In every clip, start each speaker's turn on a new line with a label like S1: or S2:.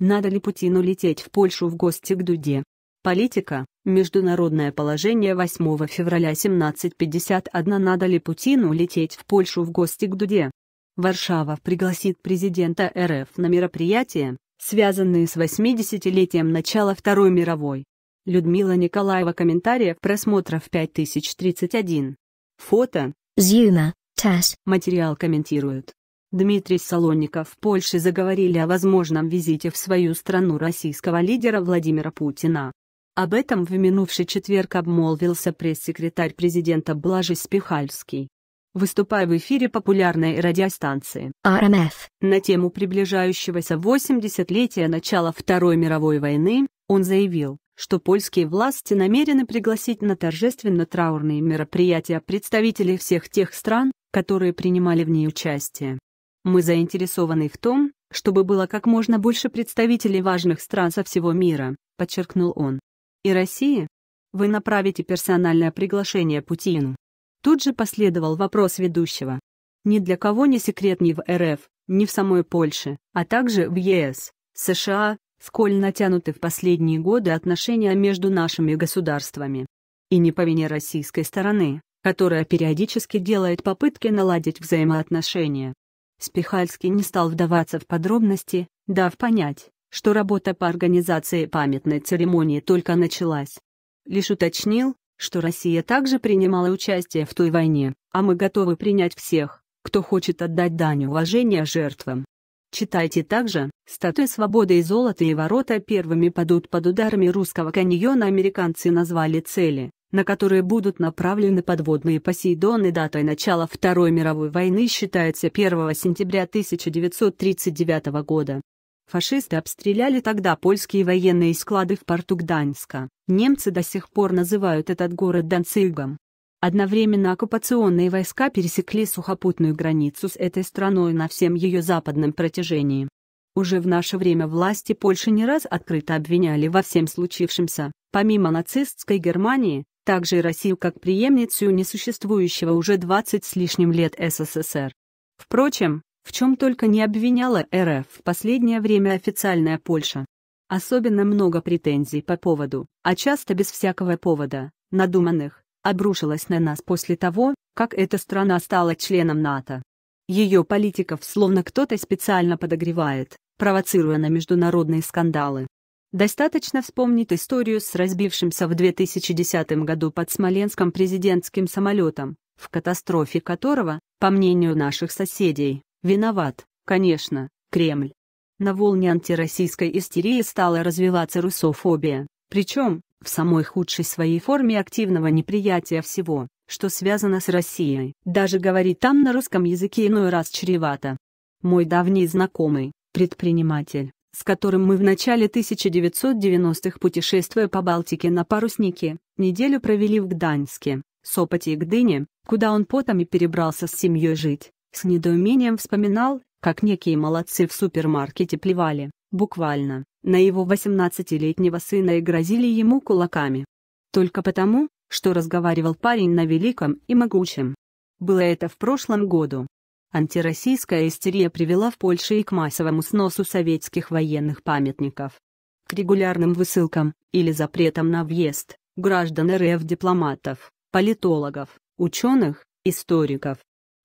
S1: Надо ли Путину лететь в Польшу в гости к Дуде? Политика, международное положение 8 февраля 17.51 Надо ли Путину лететь в Польшу в гости к Дуде? Варшава пригласит президента РФ на мероприятия, связанные с 80-летием начала Второй мировой. Людмила Николаева комментариев просмотров 5031. Фото. Зюна, Тас. Материал комментируют. Дмитрий Солонников в Польше заговорили о возможном визите в свою страну российского лидера Владимира Путина. Об этом в минувший четверг обмолвился пресс-секретарь президента Блажи Спихальский. Выступая в эфире популярной радиостанции RMF на тему приближающегося 80-летия начала Второй мировой войны, он заявил, что польские власти намерены пригласить на торжественно-траурные мероприятия представителей всех тех стран, которые принимали в ней участие. Мы заинтересованы в том, чтобы было как можно больше представителей важных стран со всего мира, подчеркнул он. И Россия? Вы направите персональное приглашение Путину. Тут же последовал вопрос ведущего. Ни для кого не секрет ни в РФ, ни в самой Польше, а также в ЕС, США, сколь натянуты в последние годы отношения между нашими государствами. И не по вине российской стороны, которая периодически делает попытки наладить взаимоотношения, Спихальский не стал вдаваться в подробности, дав понять, что работа по организации памятной церемонии только началась. Лишь уточнил, что Россия также принимала участие в той войне, а мы готовы принять всех, кто хочет отдать дань уважения жертвам. Читайте также, Статуя свободы и Золотые ворота первыми падут под ударами русского каньона американцы назвали цели, на которые будут направлены подводные Посейдоны. Датой начала Второй мировой войны считается 1 сентября 1939 года. Фашисты обстреляли тогда польские военные склады в порту Гданьска. Немцы до сих пор называют этот город Данцигом. Одновременно оккупационные войска пересекли сухопутную границу с этой страной на всем ее западном протяжении. Уже в наше время власти Польши не раз открыто обвиняли во всем случившемся, помимо нацистской Германии, также и Россию как преемницу несуществующего уже 20 с лишним лет СССР. Впрочем, в чем только не обвиняла РФ в последнее время официальная Польша. Особенно много претензий по поводу, а часто без всякого повода, надуманных, обрушилась на нас после того, как эта страна стала членом НАТО. Ее политиков словно кто-то специально подогревает, провоцируя на международные скандалы. Достаточно вспомнить историю с разбившимся в 2010 году под Смоленском президентским самолетом, в катастрофе которого, по мнению наших соседей, виноват, конечно, Кремль. На волне антироссийской истерии стала развиваться русофобия, причем, в самой худшей своей форме активного неприятия всего, что связано с Россией. Даже говорить там на русском языке иной раз чревато. Мой давний знакомый, предприниматель, с которым мы в начале 1990-х, путешествуя по Балтике на паруснике, неделю провели в Гданьске, Сопоте и Гдыне, куда он потом и перебрался с семьей жить, с недоумением вспоминал, как некие молодцы в супермаркете плевали, буквально, на его 18-летнего сына и грозили ему кулаками. Только потому, что разговаривал парень на великом и могучем. Было это в прошлом году. Антироссийская истерия привела в Польше и к массовому сносу советских военных памятников. К регулярным высылкам, или запретам на въезд, граждан РФ дипломатов, политологов, ученых, историков.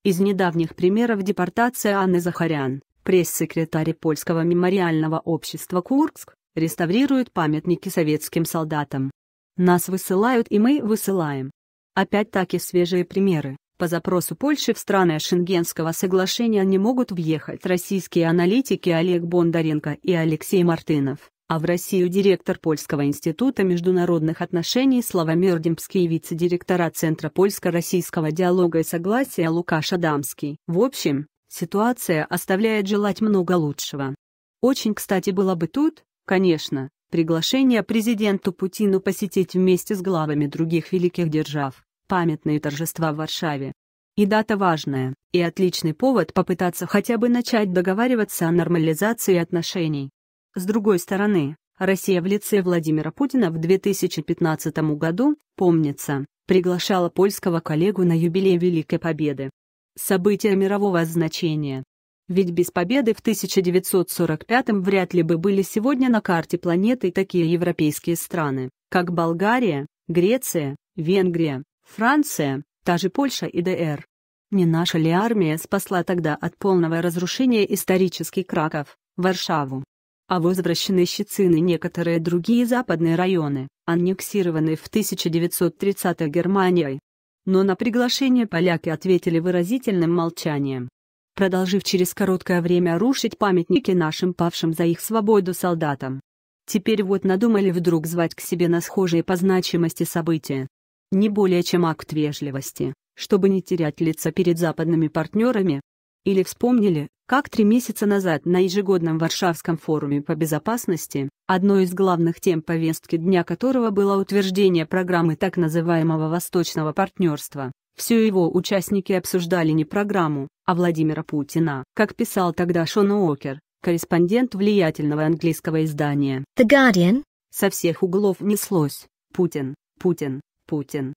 S1: Из недавних примеров депортация Анны Захарян, пресс-секретарь Польского мемориального общества «Курск», реставрирует памятники советским солдатам. Нас высылают и мы высылаем. Опять-таки свежие примеры. По запросу Польши в страны Шенгенского соглашения не могут въехать российские аналитики Олег Бондаренко и Алексей Мартынов, а в Россию директор Польского института международных отношений Славомир Демпский и вице-директора Центра польско-российского диалога и согласия Лукаш Адамский. В общем, ситуация оставляет желать много лучшего. Очень кстати было бы тут, конечно, приглашение президенту Путину посетить вместе с главами других великих держав памятные торжества в Варшаве. И дата важная, и отличный повод попытаться хотя бы начать договариваться о нормализации отношений. С другой стороны, Россия в лице Владимира Путина в 2015 году, помнится, приглашала польского коллегу на юбилей Великой Победы. Событие мирового значения. Ведь без победы в 1945-м вряд ли бы были сегодня на карте планеты такие европейские страны, как Болгария, Греция, Венгрия, Франция, та же Польша и ДР. Не наша ли армия спасла тогда от полного разрушения исторический Краков, Варшаву? А возвращены Щицин некоторые другие западные районы, аннексированные в 1930-х Германией. Но на приглашение поляки ответили выразительным молчанием. Продолжив через короткое время рушить памятники нашим павшим за их свободу солдатам. Теперь вот надумали вдруг звать к себе на схожие по значимости события. Не более чем акт вежливости, чтобы не терять лица перед западными партнерами. Или вспомнили, как три месяца назад на ежегодном Варшавском форуме по безопасности, одной из главных тем повестки дня которого было утверждение программы так называемого «Восточного партнерства», все его участники обсуждали не программу, а Владимира Путина. Как писал тогда Шон Уокер, корреспондент влиятельного английского издания The Guardian, со всех углов неслось «Путин, Путин, Путин.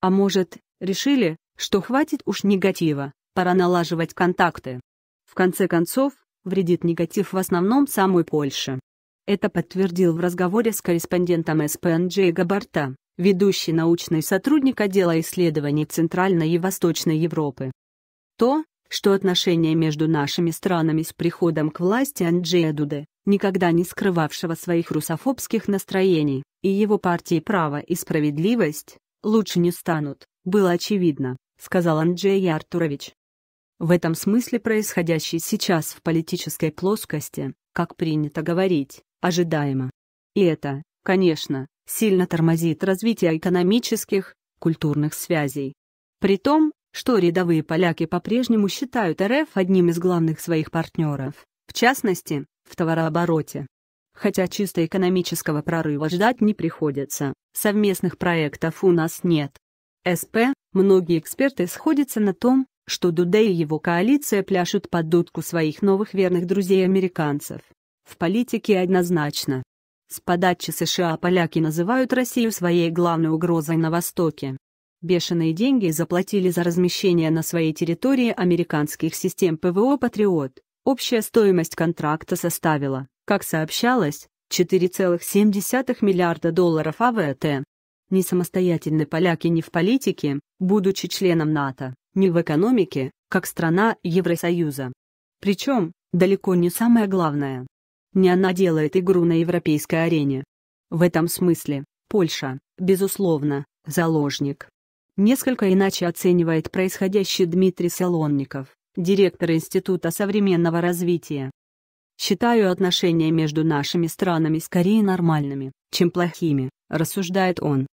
S1: А может, решили, что хватит уж негатива, пора налаживать контакты. В конце концов, вредит негатив в основном самой Польше. Это подтвердил в разговоре с корреспондентом СПНЖ Габарта, ведущий научный сотрудник отдела исследований Центральной и Восточной Европы. То, что отношения между нашими странами с приходом к власти Анджея Дуде никогда не скрывавшего своих русофобских настроений, и его партии «Право и справедливость» лучше не станут, было очевидно, сказал Анджей Артурович. В этом смысле происходящее сейчас в политической плоскости, как принято говорить, ожидаемо. И это, конечно, сильно тормозит развитие экономических, культурных связей. При том, что рядовые поляки по-прежнему считают РФ одним из главных своих партнеров. В частности, в товарообороте. Хотя чисто экономического прорыва ждать не приходится, совместных проектов у нас нет. СП, многие эксперты сходятся на том, что Дуде и его коалиция пляшут под дудку своих новых верных друзей-американцев. В политике однозначно. С подачи США поляки называют Россию своей главной угрозой на Востоке. Бешеные деньги заплатили за размещение на своей территории американских систем ПВО «Патриот», Общая стоимость контракта составила, как сообщалось, 4,7 миллиарда долларов АВТ. Ни самостоятельны поляки ни в политике, будучи членом НАТО, ни в экономике, как страна Евросоюза. Причем, далеко не самое главное. Не она делает игру на европейской арене. В этом смысле, Польша, безусловно, заложник. Несколько иначе оценивает происходящее Дмитрий Солонников. Директор Института современного развития. «Считаю отношения между нашими странами скорее нормальными, чем плохими», — рассуждает он.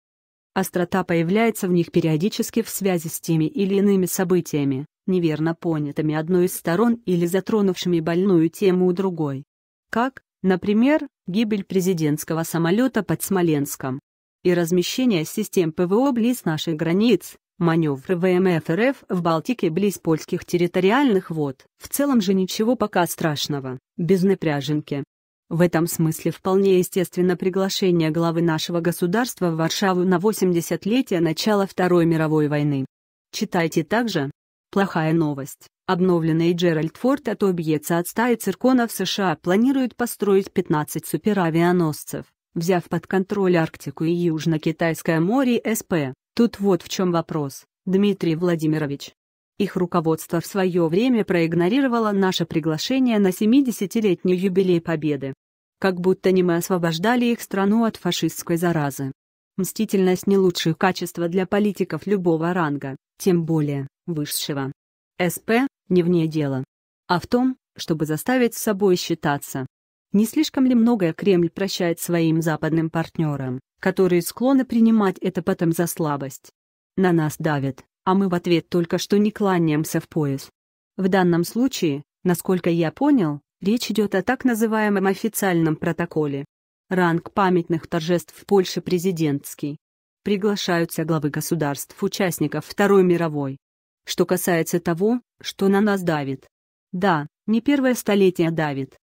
S1: Острота появляется в них периодически в связи с теми или иными событиями, неверно понятыми одной из сторон или затронувшими больную тему у другой. Как, например, гибель президентского самолета под Смоленском и размещение систем ПВО близ наших границ, Маневры ВМФ РФ в Балтике близ польских территориальных вод. В целом же ничего пока страшного, без напряженки. В этом смысле вполне естественно приглашение главы нашего государства в Варшаву на 80-летие начала Второй мировой войны. Читайте также. Плохая новость. Обновленный Джеральд Форд от обьеца от стаи цирконов США планирует построить 15 суперавианосцев, взяв под контроль Арктику и Южно-Китайское море СП. Тут вот в чем вопрос, Дмитрий Владимирович. Их руководство в свое время проигнорировало наше приглашение на 70-летний юбилей Победы. Как будто не мы освобождали их страну от фашистской заразы. Мстительность не лучшее качество для политиков любого ранга, тем более, высшего. СП, не в вне дело, А в том, чтобы заставить с собой считаться. Не слишком ли многое Кремль прощает своим западным партнерам, которые склонны принимать это потом за слабость? На нас давят, а мы в ответ только что не кланяемся в пояс. В данном случае, насколько я понял, речь идет о так называемом официальном протоколе. Ранг памятных торжеств в Польше президентский. Приглашаются главы государств участников Второй мировой. Что касается того, что на нас давит. Да, не первое столетие давит,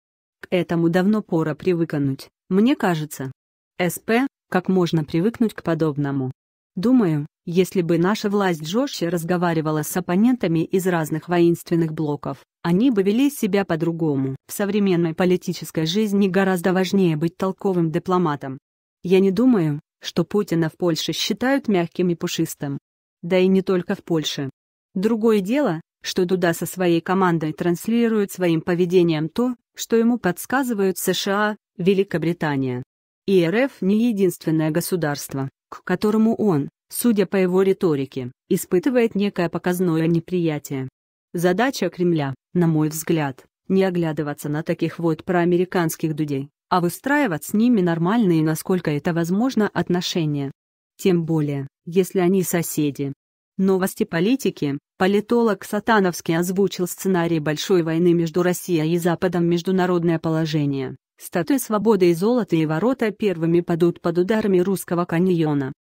S1: к этому давно пора привыкнуть, мне кажется. СП, как можно привыкнуть к подобному? Думаю, если бы наша власть жестче разговаривала с оппонентами из разных воинственных блоков, они бы вели себя по-другому. В современной политической жизни гораздо важнее быть толковым дипломатом. Я не думаю, что Путина в Польше считают мягким и пушистым. Да и не только в Польше. Другое дело, что Дуда со своей командой транслирует своим поведением то, что ему подсказывают США, Великобритания. И РФ не единственное государство, к которому он, судя по его риторике, испытывает некое показное неприятие. Задача Кремля, на мой взгляд, не оглядываться на таких вот проамериканских дудей, а выстраивать с ними нормальные, насколько это возможно, отношения. Тем более, если они соседи, Новости политики. Политолог Сатановский озвучил сценарий большой войны между Россией и Западом международное положение. Статуя свободы и золота и ворота первыми падут под ударами русского каньона.